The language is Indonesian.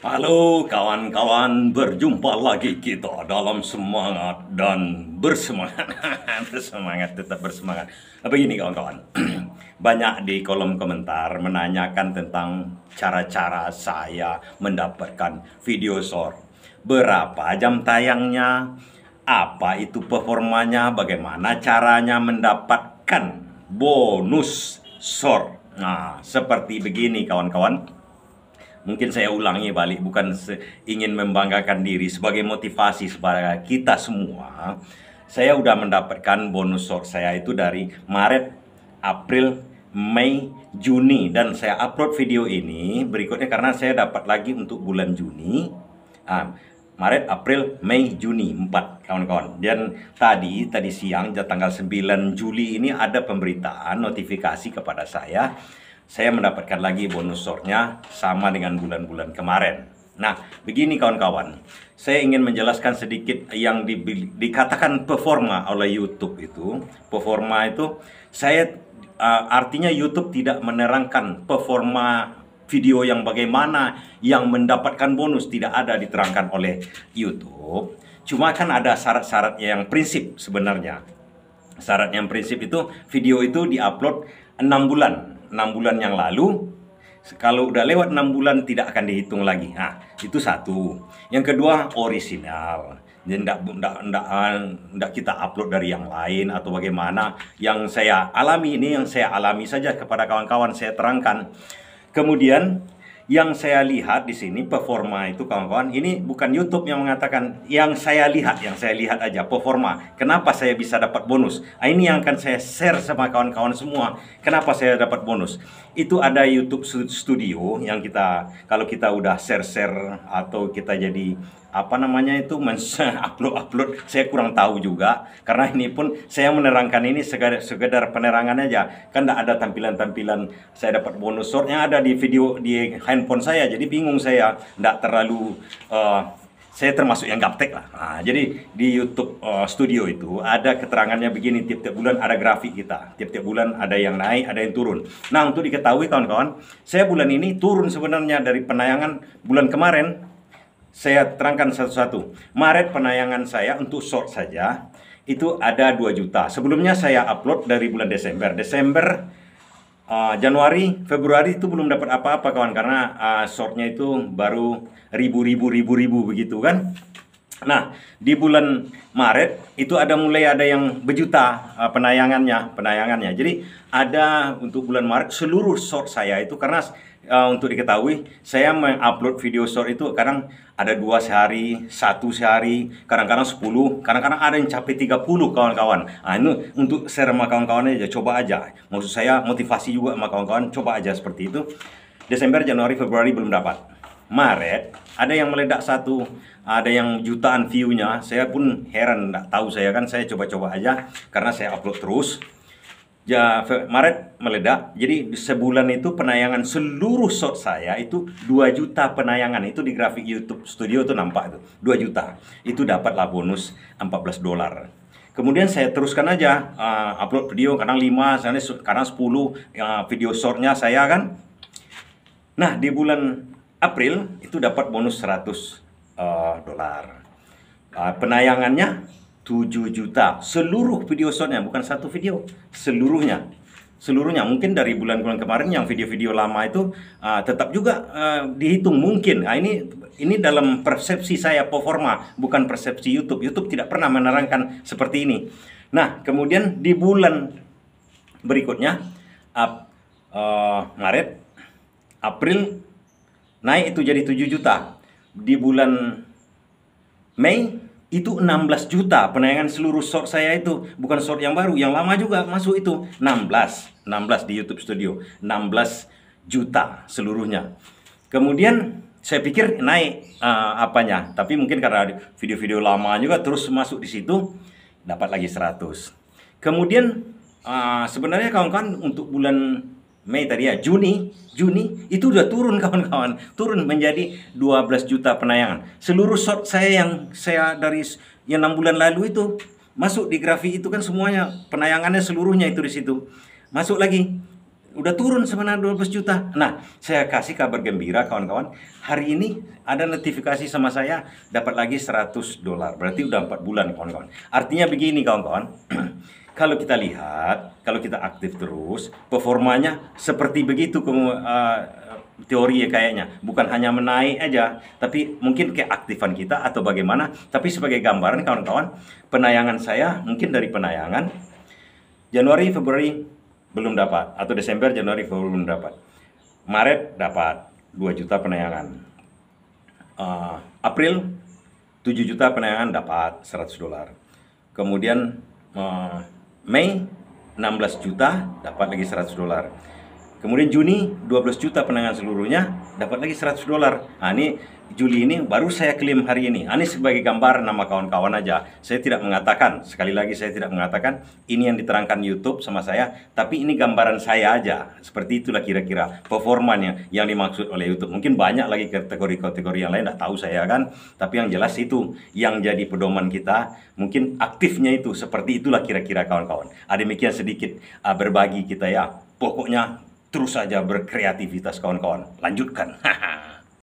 Halo kawan-kawan, berjumpa lagi kita dalam semangat dan bersemangat. bersemangat, tetap bersemangat. Apa kawan-kawan? Banyak di kolom komentar menanyakan tentang cara-cara saya mendapatkan video short. Berapa jam tayangnya? Apa itu performanya? Bagaimana caranya mendapatkan bonus short? Nah, seperti begini kawan-kawan Mungkin saya ulangi balik, bukan ingin membanggakan diri sebagai motivasi kepada kita semua. Saya sudah mendapatkan bonus short saya itu dari Maret, April, Mei, Juni dan saya upload video ini berikutnya karena saya dapat lagi untuk bulan Juni. Ah, Maret, April, Mei, Juni 4 kawan-kawan. Dan tadi tadi siang tanggal 9 Juli ini ada pemberitaan notifikasi kepada saya saya mendapatkan lagi bonus shortnya sama dengan bulan-bulan kemarin. Nah, begini kawan-kawan, saya ingin menjelaskan sedikit yang di, dikatakan performa oleh YouTube itu. Performa itu, saya uh, artinya YouTube tidak menerangkan performa video yang bagaimana yang mendapatkan bonus tidak ada diterangkan oleh YouTube. Cuma kan ada syarat-syarat yang prinsip sebenarnya. Syarat yang prinsip itu video itu diupload 6 bulan enam bulan yang lalu kalau udah lewat enam bulan tidak akan dihitung lagi nah itu satu yang kedua orisinal jadi tidak tidak tidak kita upload dari yang lain atau bagaimana yang saya alami ini yang saya alami saja kepada kawan-kawan saya terangkan kemudian yang saya lihat di sini performa itu kawan-kawan ini bukan YouTube yang mengatakan yang saya lihat yang saya lihat aja performa kenapa saya bisa dapat bonus nah, ini yang akan saya share sama kawan-kawan semua kenapa saya dapat bonus itu ada YouTube Studio yang kita kalau kita udah share-share atau kita jadi apa namanya itu upload upload saya kurang tahu juga karena ini pun saya menerangkan ini sekedar, sekedar penerangan aja kan tidak ada tampilan-tampilan saya dapat bonus short yang ada di video di handphone saya jadi bingung saya tidak terlalu uh, saya termasuk yang gaptek lah nah, jadi di YouTube uh, studio itu ada keterangannya begini tiap-tiap bulan ada grafik kita tiap-tiap bulan ada yang naik ada yang turun nah untuk diketahui kawan-kawan saya bulan ini turun sebenarnya dari penayangan bulan kemarin saya terangkan satu-satu. Maret penayangan saya untuk short saja itu ada 2 juta. Sebelumnya saya upload dari bulan Desember. Desember uh, Januari, Februari itu belum dapat apa-apa kawan karena uh, shortnya itu baru ribu-ribu ribu-ribu begitu kan. Nah, di bulan Maret itu ada mulai ada yang berjuta uh, penayangannya, penayangannya. Jadi ada untuk bulan Maret seluruh short saya itu karena uh, untuk diketahui saya mengupload video short itu kadang ada dua sehari, satu sehari, kadang-kadang sepuluh kadang-kadang ada yang capek puluh kawan-kawan. Nah, ini untuk share sama kawan-kawan aja, coba aja. Maksud saya motivasi juga sama kawan-kawan, coba aja seperti itu. Desember, Januari, Februari belum dapat. Maret ada yang meledak satu, ada yang jutaan view-nya. Saya pun heran, enggak tahu saya kan, saya coba-coba aja karena saya upload terus. Ya, Maret meledak. Jadi sebulan itu penayangan seluruh shot saya itu 2 juta penayangan itu di grafik YouTube Studio itu nampak itu 2 juta. Itu dapatlah bonus 14 dolar. Kemudian saya teruskan aja uh, upload video kadang 5, kadang 10 uh, eh, video shortnya saya kan. Nah, di bulan April itu dapat bonus 100 uh, eh, dolar. Uh, penayangannya 7 juta. Seluruh video shotnya, bukan satu video, seluruhnya. Seluruhnya mungkin dari bulan-bulan kemarin yang video-video lama itu uh, tetap juga uh, dihitung mungkin. Nah, ini ini dalam persepsi saya performa, bukan persepsi YouTube. YouTube tidak pernah menerangkan seperti ini. Nah, kemudian di bulan berikutnya uh, uh, Maret, April Naik itu jadi 7 juta. Di bulan Mei itu 16 juta penayangan seluruh short saya itu bukan short yang baru yang lama juga masuk itu 16 16 di YouTube Studio 16 juta seluruhnya kemudian saya pikir naik uh, apanya tapi mungkin karena video-video lama juga terus masuk di situ dapat lagi 100 kemudian uh, sebenarnya kawan-kawan untuk bulan Mei tadi ya, Juni, Juni itu udah turun kawan-kawan, turun menjadi 12 juta penayangan. Seluruh short saya yang saya dari yang 6 bulan lalu itu masuk di grafik itu kan semuanya penayangannya seluruhnya itu di situ. Masuk lagi. Udah turun sebenarnya 12 juta. Nah, saya kasih kabar gembira kawan-kawan. Hari ini ada notifikasi sama saya dapat lagi 100 dolar. Berarti udah empat bulan kawan-kawan. Artinya begini kawan-kawan. kalau kita lihat, kalau kita aktif terus, performanya seperti begitu ke, uh, teori ya kayaknya. Bukan hanya menaik aja, tapi mungkin keaktifan kita atau bagaimana. Tapi sebagai gambaran kawan-kawan, penayangan saya mungkin dari penayangan Januari, Februari belum dapat atau Desember, Januari, Februari belum dapat. Maret dapat 2 juta penayangan. Uh, April 7 juta penayangan dapat 100 dolar. Kemudian uh, Mei 16 juta dapat lagi 100 dolar Kemudian Juni 12 juta penangan seluruhnya dapat lagi 100 dolar. Nah, ini Juli ini baru saya klaim hari ini. Nah, ini sebagai gambar nama kawan-kawan aja. Saya tidak mengatakan, sekali lagi saya tidak mengatakan ini yang diterangkan YouTube sama saya, tapi ini gambaran saya aja. Seperti itulah kira-kira performanya yang dimaksud oleh YouTube. Mungkin banyak lagi kategori-kategori yang lain, enggak tahu saya kan. Tapi yang jelas itu yang jadi pedoman kita, mungkin aktifnya itu seperti itulah kira-kira kawan-kawan. Ada ah, demikian sedikit ah, berbagi kita ya. Pokoknya Terus saja berkreativitas kawan-kawan. Lanjutkan.